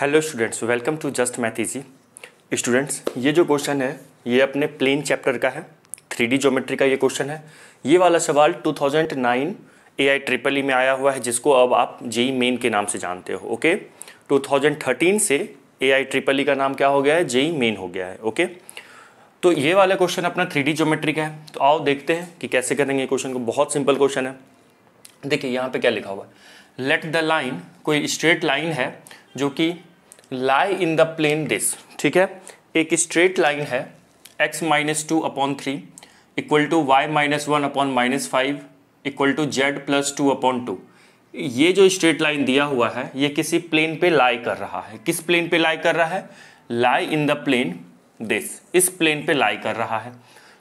hello students welcome to just math easy students ये जो question है ये अपने प्लेन चैप्टर का है थ्री डी ज्योमेट्री का ये क्वेश्चन है ये वाला सवाल 2009 एआई ट्रिपल ई में आया हुआ है जिसको अब आप जेई मेन e के नाम से जानते हो ओके 2013 से एआई ट्रिपल ई का नाम क्या हो गया है जेई मेन e हो गया है ओके तो ये वाला क्वेश्चन अपना थ्री डी ज्योमेट्री का है तो आओ देखते हैं कि कैसे करेंगे ये क्वेश्चन को बहुत सिंपल क्वेश्चन है देखिए यहाँ पर क्या लिखा हुआ है लेट द लाइन कोई स्ट्रेट लाइन है जो कि lie in the plane this ठीक है एक स्ट्रेट लाइन है x minus two upon three equal to Y minus one upon minus five equal to Z plus two upon two ये जो स्ट्रेट लाइन दिया हुआ है ये किसी प्लेन पे लाई कर रहा है किस प्लेन पे लाई कर रहा है lie in the plane this इस प्लेन पे लाई कर रहा है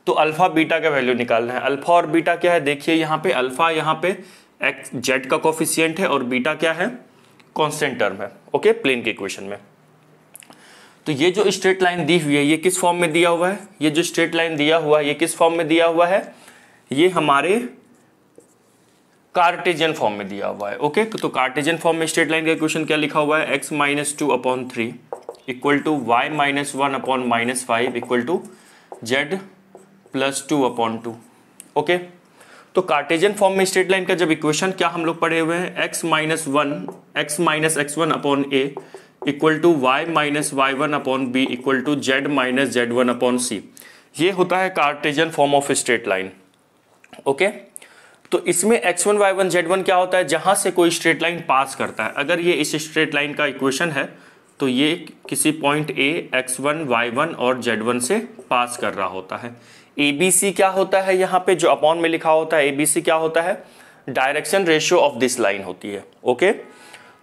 तो अल्फ़ा बीटा का वैल्यू निकालना है अल्फ़ा और बीटा क्या है देखिए यहाँ पे अल्फ़ा यहाँ पे एक्स जेड का कोफिशियंट है और बीटा क्या है कॉन्स्टेंट टर्म है ओके प्लेन के इक्वेशन में तो ये जो स्ट्रेट लाइन दी हुई है ये किस फॉर्म में दिया हुआ है ये जो स्ट्रेट लाइन दिया हुआ है ये किस फॉर्म में दिया हुआ है ये हमारे कार्टेजियन फॉर्म में दिया हुआ है ओके तो, तो कार्टेजन फॉर्म में स्ट्रेट लाइन का इक्वेशन क्या लिखा हुआ है X minus two upon three equal to Y minus one upon minus five equal to Z plus two upon two okay तो कार्टेजन फॉर्म में स्ट्रेट लाइन का जब इक्वेशन क्या हम लोग पढ़े हुए हैं X minus one X minus X one upon A equal to Y minus Y one upon B equal to Z minus Z one upon C ये होता है Cartesian form of straight line okay तो इसमें x1 y1 z1 क्या होता है जहां से कोई स्ट्रेट लाइन पास करता है अगर ये इस स्ट्रेट लाइन का इक्वेशन है तो ये किसी पॉइंट ए x1 y1 और z1 से पास कर रहा होता है एबीसी क्या होता है यहां पे जो अपॉन में लिखा होता है एबीसी क्या होता है direction ratio of this line होती है ओके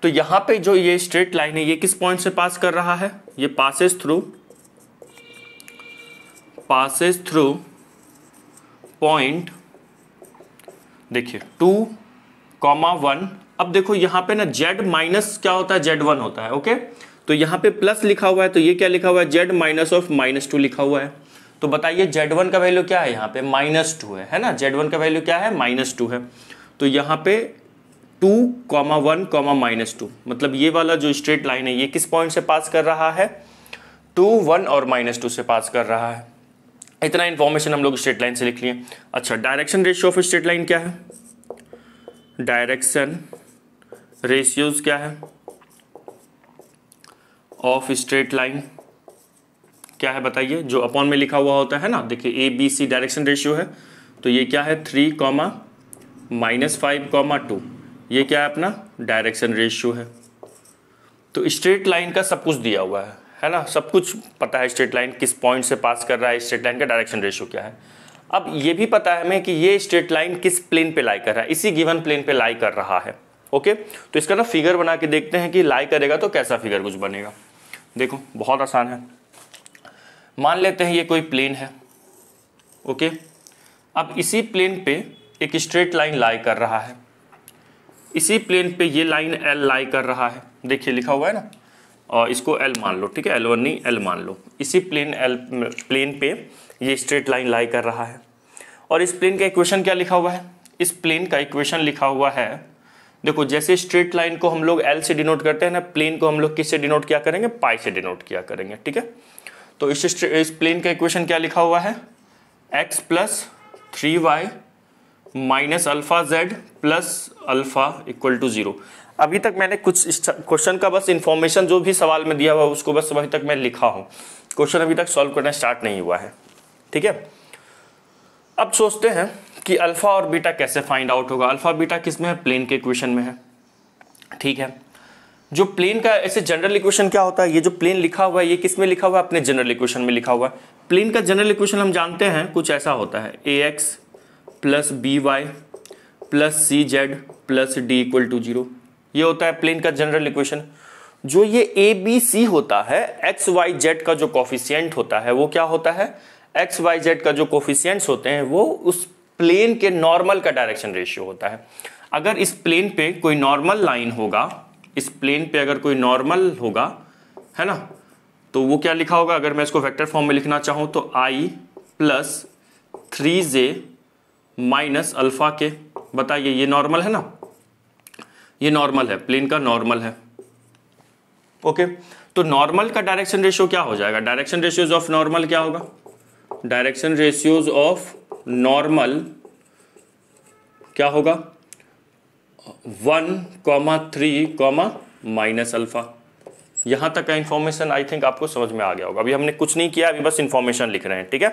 तो यहां पे जो ये स्ट्रेट लाइन है ये किस पॉइंट से पास कर रहा है ये passes through passes through point देखिए टू कॉमा वन अब देखो यहां पे ना जेड माइनस क्या होता है जेड वन होता है ओके तो यहाँ पे प्लस लिखा हुआ है तो ये क्या लिखा हुआ है Z minus of minus two लिखा हुआ है तो बताइए जेड वन का वैल्यू क्या है यहाँ पे माइनस टू है है ना जेड वन का वैल्यू क्या है माइनस टू है तो यहाँ पे two comma one comma minus two मतलब ये वाला जो स्ट्रेट लाइन है ये किस पॉइंट से पास कर रहा है टू वन और माइनस टू से पास कर रहा है इतना इन्फॉर्मेशन हम लोग स्ट्रेट लाइन से लिख लिए अच्छा direction ratio of straight line क्या है डायरेक्शन रेशियोज क्या है ऑफ स्ट्रेट लाइन क्या है बताइए जो अपॉन में लिखा हुआ होता है ना देखिए A B C direction ratio है तो ये क्या है three comma minus five comma two ये क्या है अपना डायरेक्शन रेशियो है तो स्ट्रेट लाइन का सब कुछ दिया हुआ है है ना सब कुछ पता है स्ट्रेट लाइन किस पॉइंट से पास कर रहा है स्ट्रेट लाइन का डायरेक्शन रेशियो क्या है अब ये भी पता है हमें कि ये स्ट्रेट लाइन किस प्लेन पे लाई कर रहा है इसी गिवन प्लेन पे लाई कर रहा है ओके तो इसका ना फिगर बना के देखते हैं कि लाई करेगा तो कैसा फिगर कुछ बनेगा देखो बहुत आसान है मान लेते हैं ये कोई प्लेन है ओके अब इसी प्लेन पे एक स्ट्रेट लाइन लाई कर रहा है इसी प्लेन पे ये लाइन एल लाई कर रहा है देखिए लिखा हुआ है ना और इसको एल मान लो ठीक है एल वन नहीं एल मान लो इसी प्लेन एल प्लेन पे ये स्ट्रेट लाइन लाई कर रहा है और इस प्लेन का इक्वेशन क्या लिखा हुआ है इस प्लेन का इक्वेशन लिखा हुआ है देखो जैसे स्ट्रेट लाइन को हम लोग एल से डिनोट करते हैं ना प्लेन को हम लोग किससे डिनोट किया करेंगे पाई से डिनोट किया करेंगे ठीक है तो इस इस प्लेन का इक्वेशन क्या लिखा हुआ है X plus three Y minus alpha Z plus alpha equal to zero अभी तक मैंने कुछ क्वेश्चन का बस इंफॉर्मेशन जो भी सवाल में दिया हुआ उसको बस अभी तक मैं लिखा हूं क्वेश्चन अभी तक सॉल्व करना स्टार्ट नहीं हुआ है ठीक है अब सोचते हैं कि अल्फ़ा और बीटा कैसे फाइंड आउट होगा अल्फ़ा बीटा किस में है प्लेन के इक्वेशन में है ठीक है जो प्लेन का ऐसे जनरल इक्वेशन क्या होता है ये जो प्लेन लिखा हुआ है ये किस में लिखा हुआ है अपने जनरल इक्वेशन में लिखा हुआ है प्लेन का जनरल इक्वेशन हम जानते हैं कुछ ऐसा होता है A x plus B y plus C z plus D equal to zero ये होता है प्लेन का जनरल इक्वेशन जो ये ए बी सी होता है एक्स वाई जेड का जो कॉफिशियंट होता है वो क्या होता है एक्स वाई जेड का जो कॉफिशियंट होते हैं वो उस प्लेन के नॉर्मल का डायरेक्शन रेशियो होता है अगर इस प्लेन पे कोई नॉर्मल लाइन होगा इस प्लेन पे अगर कोई नॉर्मल होगा है ना तो वो क्या लिखा होगा अगर मैं इसको वेक्टर फॉर्म में लिखना चाहूँ तो i plus three j minus alpha k बताइए ये नॉर्मल है ना ये नॉर्मल है प्लेन का नॉर्मल है ओके तो नॉर्मल का डायरेक्शन रेशियो क्या हो जाएगा डायरेक्शन रेशियोज ऑफ नॉर्मल क्या होगा डायरेक्शन रेशियोज ऑफ नॉर्मल क्या होगा one comma three comma minus alpha यहां तक का इंफॉर्मेशन आई थिंक आपको समझ में आ गया होगा अभी हमने कुछ नहीं किया अभी बस इंफॉर्मेशन लिख रहे हैं ठीक है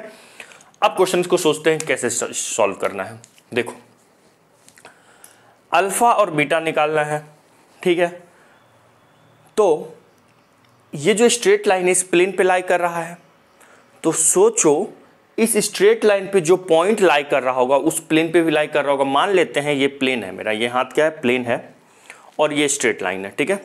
अब क्वेश्चन को सोचते हैं कैसे सॉल्व करना है देखो अल्फ़ा और बीटा निकालना है ठीक है तो ये जो स्ट्रेट लाइन है इस प्लेन पे लाई कर रहा है तो सोचो इस स्ट्रेट लाइन पे जो पॉइंट लाई कर रहा होगा उस प्लेन पे भी लाई कर रहा होगा मान लेते हैं ये प्लेन है मेरा ये हाथ क्या है प्लेन है और ये स्ट्रेट लाइन है ठीक है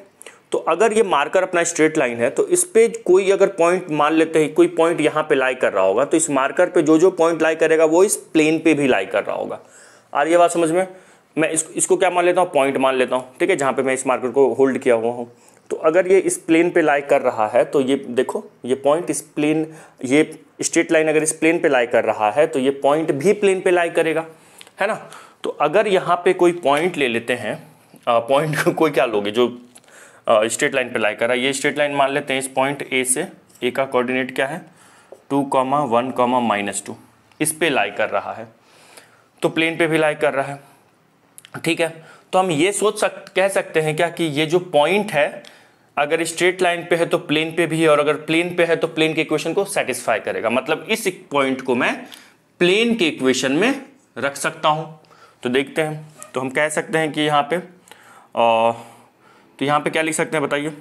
तो अगर ये मार्कर अपना स्ट्रेट लाइन है तो इस पे कोई अगर पॉइंट मान लेते हैं कोई पॉइंट यहाँ पे लाई कर रहा होगा तो इस मार्कर पे जो जो पॉइंट लाई करेगा वो इस प्लेन पे भी लाई कर रहा होगा आ रही है बात समझ में मैं इस, इसको क्या मान लेता हूँ पॉइंट मान लेता हूँ ठीक है जहाँ पे मैं इस मार्कर को होल्ड किया हुआ हूँ तो अगर ये इस प्लेन पे लाई कर रहा है तो ये देखो ये पॉइंट इस प्लेन ये स्ट्रेट लाइन अगर इस प्लेन पे लाई कर रहा है तो ये पॉइंट भी प्लेन पे लाई करेगा है ना तो अगर यहाँ पे कोई पॉइंट ले लेते हैं पॉइंट कोई क्या लोगे जो स्ट्रेट लाइन पे लाई कर रहा है ये स्ट्रेट लाइन मान लेते हैं इस पॉइंट ए से ए का कोऑर्डिनेट क्या है two comma one comma minus two इस पर लाई कर रहा है तो प्लेन पे भी लाई कर रहा है ठीक है तो हम ये सोच सक कह सकते हैं क्या कि ये जो पॉइंट है अगर स्ट्रेट लाइन पे है तो प्लेन पे भी है और अगर प्लेन पे है तो प्लेन के इक्वेशन को सेटिस्फाई करेगा मतलब इस पॉइंट को मैं प्लेन के इक्वेशन में रख सकता हूं तो देखते हैं तो हम कह सकते हैं कि यहां पे आ, तो यहां पे क्या लिख सकते हैं बताइए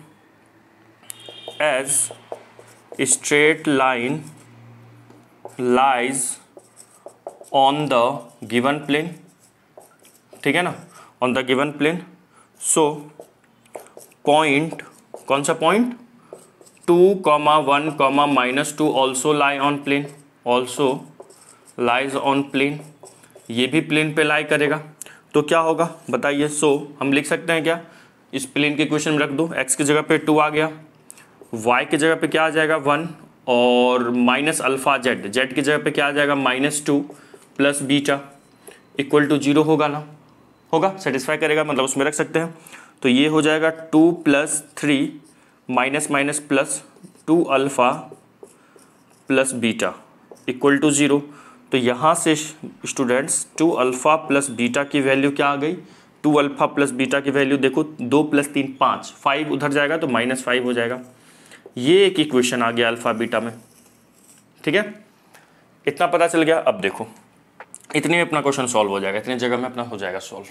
as straight line lies on the given plane ठीक है ना on the given plane so point कौन सा point two comma one comma minus two also lie on plane also lies on plane ये भी प्लेन पे लाई करेगा तो क्या होगा बताइए सो so, हम लिख सकते हैं क्या इस प्लेन के क्वेश्चन में रख दो एक्स की जगह पे टू आ गया वाई की जगह पे क्या आ जाएगा वन और माइनस अल्फ़ा जेड जेड की जगह पे क्या आ जाएगा minus two plus beta equal to zero होगा ना होगा सेटिस्फाई करेगा मतलब उसमें रख सकते हैं तो ये हो जाएगा two plus three minus minus plus two alpha plus beta equal to zero तो यहाँ से students two alpha plus beta की वैल्यू क्या आ गई टू अल्फ़ा प्लस बीटा की वैल्यू देखो दो प्लस तीन पाँच फाइव उधर जाएगा तो माइनस फाइव हो जाएगा ये एक इक्वेशन आ गया अल्फ़ा बीटा में ठीक है इतना पता चल गया अब देखो इतने में अपना क्वेश्चन सॉल्व हो जाएगा इतनी जगह में अपना हो जाएगा सॉल्व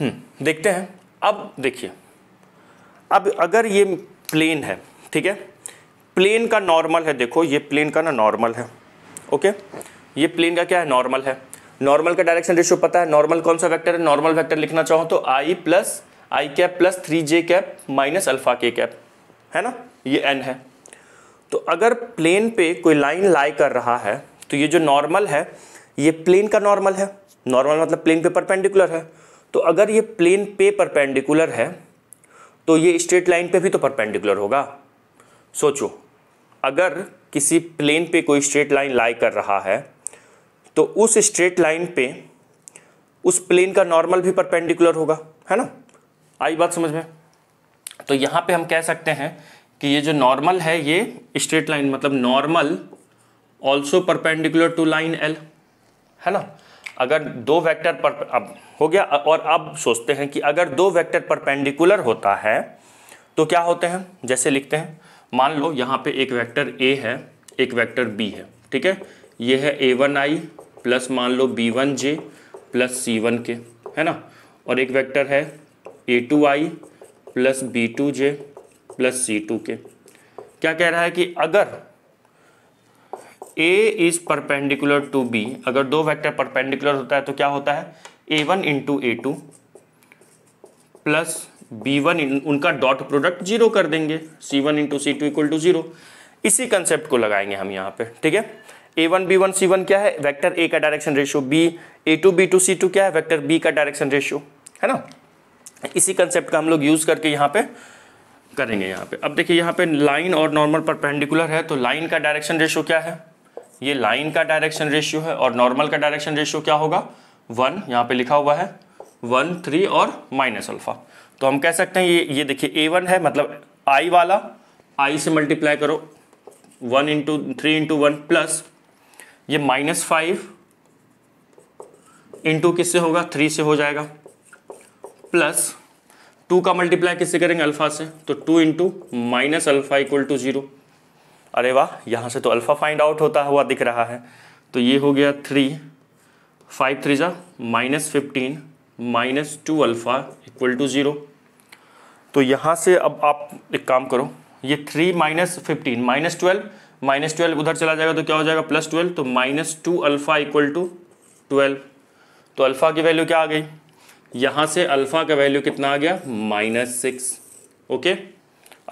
हम्म, देखते हैं अब देखिए अब अगर ये प्लेन है ठीक है प्लेन का नॉर्मल है देखो ये प्लेन का ना नॉर्मल है ओके ये प्लेन का क्या है नॉर्मल है नॉर्मल का डायरेक्शन रेशियो पता है नॉर्मल कौन सा वेक्टर है नॉर्मल वेक्टर लिखना चाहो तो i plus i cap plus three j cap minus alpha k cap है ना ये एन है तो अगर प्लेन पे कोई लाइन लाई कर रहा है तो ये जो नॉर्मल है ये प्लेन का नॉर्मल है नॉर्मल मतलब प्लेन पे परपेंडिकुलर है तो अगर ये प्लेन पे परपेंडिकुलर है तो ये स्ट्रेट लाइन पे भी तो परपेंडिकुलर होगा सोचो अगर किसी प्लेन पे कोई स्ट्रेट लाइन लाई कर रहा है तो उस स्ट्रेट लाइन पे उस प्लेन का नॉर्मल भी परपेंडिकुलर होगा है ना आई बात समझ में तो यहाँ पे हम कह सकते हैं कि ये जो नॉर्मल है ये स्ट्रेट लाइन मतलब normal also perpendicular to line L है ना अगर दो वेक्टर पर अब हो गया और अब सोचते हैं कि अगर दो वेक्टर परपेंडिकुलर होता है तो क्या होते हैं जैसे लिखते हैं मान लो यहाँ पे एक वेक्टर ए है एक वेक्टर बी है ठीक है ये है ए वन आई प्लस मान लो B one j plus C one k है ना और एक वेक्टर है A two i plus B two j plus C two k क्या कह रहा है कि अगर A is perpendicular to B अगर दो वेक्टर परपेंडिकुलर होता है तो क्या होता है A one into A two plus B one उनका डॉट प्रोडक्ट जीरो कर देंगे C one into C two equal to zero इसी कंसेप्ट को लगाएंगे हम यहाँ पे ठीक है A one B one C one क्या है वेक्टर ए का direction ratio B A two B two C two क्या है वेक्टर बी का डायरेक्शन रेशियो है ना इसी कंसेप्ट का हम लोग यूज़ करके यहाँ पे करेंगे यहाँ पे अब देखिए यहाँ पे लाइन और नॉर्मल परपेंडिकुलर है तो लाइन का डायरेक्शन रेशियो क्या है ये लाइन का डायरेक्शन रेशियो है और नॉर्मल का डायरेक्शन रेशियो क्या होगा वन यहाँ पे लिखा हुआ है वन थ्री और माइनस अल्फा तो हम कह सकते हैं ये ये देखिए ए वन है मतलब आई वाला आई से मल्टीप्लाई करो one into three into one plus ये माइनस फाइव इंटू किससे होगा थ्री से हो जाएगा प्लस टू का मल्टीप्लाई किससे करेंगे अल्फा से तो two into minus alpha equal to zero अरे वाह यहाँ से तो अल्फ़ा फाइंड आउट होता हुआ दिख रहा है तो ये हो गया थ्री फाइव थ्री ज़ा minus fifteen minus two alpha equal to zero तो यहाँ से अब आप एक काम करो ये three minus fifteen minus twelve minus twelve उधर चला जाएगा तो क्या हो जाएगा प्लस ट्वेल्व तो minus two alpha equal to twelve तो अल्फ़ा की वैल्यू क्या आ गई यहाँ से अल्फ़ा का वैल्यू कितना आ गया माइनस सिक्स ओके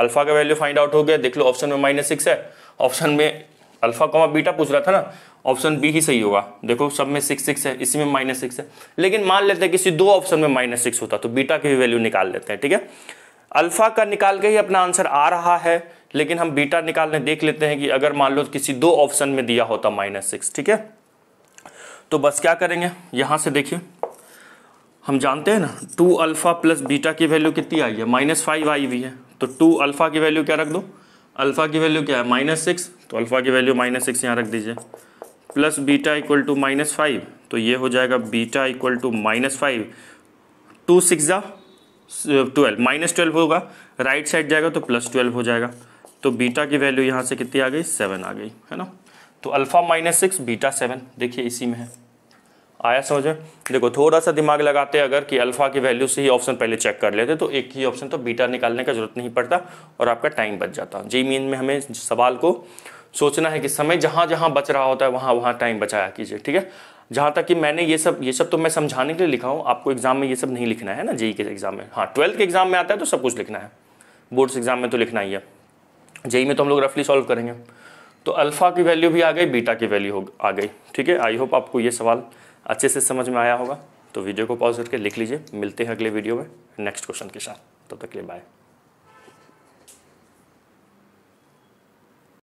अल्फा का वैल्यू फाइंड आउट हो गया देख लो ऑप्शन में माइनस सिक्स है ऑप्शन में अल्फा कॉमा बीटा पूछ रहा था ना ऑप्शन बी ही सही होगा देखो सब में सिक्स सिक्स है इसी में माइनस सिक्स है लेकिन मान लेते हैं किसी दो ऑप्शन में माइनस सिक्स होता तो बीटा की भी वैल्यू निकाल लेते हैं ठीक है अल्फा का निकाल के ही अपना आंसर आ रहा है लेकिन हम बीटा निकालने देख लेते हैं कि अगर मान लो किसी दो ऑप्शन में दिया होता माइनस सिक्स ठीक है तो बस क्या करेंगे यहाँ से देखिए हम जानते हैं ना टू अल्फा प्लस बीटा की वैल्यू कितनी आई है माइनस फाइव आई हुई है तो टू अल्फ़ा की वैल्यू क्या रख दो अल्फ़ा की वैल्यू क्या है माइनस सिक्स तो अल्फ़ा की वैल्यू माइनस सिक्स यहाँ रख दीजिए plus beta equal to minus five तो ये हो जाएगा beta equal to minus five two six जा ट्वेल्व माइनस ट्वेल्व होगा राइट साइड जाएगा तो प्लस ट्वेल्व हो जाएगा तो बीटा की वैल्यू यहाँ से कितनी आ गई सेवन आ गई है ना तो alpha minus six beta seven देखिए इसी में है आया समझ में देखो थोड़ा सा दिमाग लगाते अगर कि अल्फा की वैल्यू से ही ऑप्शन पहले चेक कर लेते तो एक ही ऑप्शन तो बीटा निकालने का जरूरत नहीं पड़ता और आपका टाइम बच जाता जी मीन में हमें सवाल को सोचना है कि समय जहाँ जहाँ बच रहा होता है वहाँ वहाँ टाइम बचाया कीजिए ठीक है जहाँ तक कि मैंने ये सब ये सब तो मैं समझाने के लिए लिखा हूँ आपको एग्जाम में ये सब नहीं लिखना है ना जेई e e के एग्जाम में हाँ ट्वेल्थ के एग्जाम में आता है तो सब कुछ लिखना है बोर्ड्स एग्जाम में तो लिखना ही है जेई e में तो हम लोग रफली सॉल्व करेंगे तो अल्फ़ा की वैल्यू भी आ गई बीटा की वैल्यू हो आ गई ठीक है आई होप आपको ये सवाल अच्छे से समझ में आया होगा तो वीडियो को पॉज करके लिख लीजिए मिलते हैं अगले वीडियो में नेक्स्ट क्वेश्चन के साथ तब तो तक के लिए बाय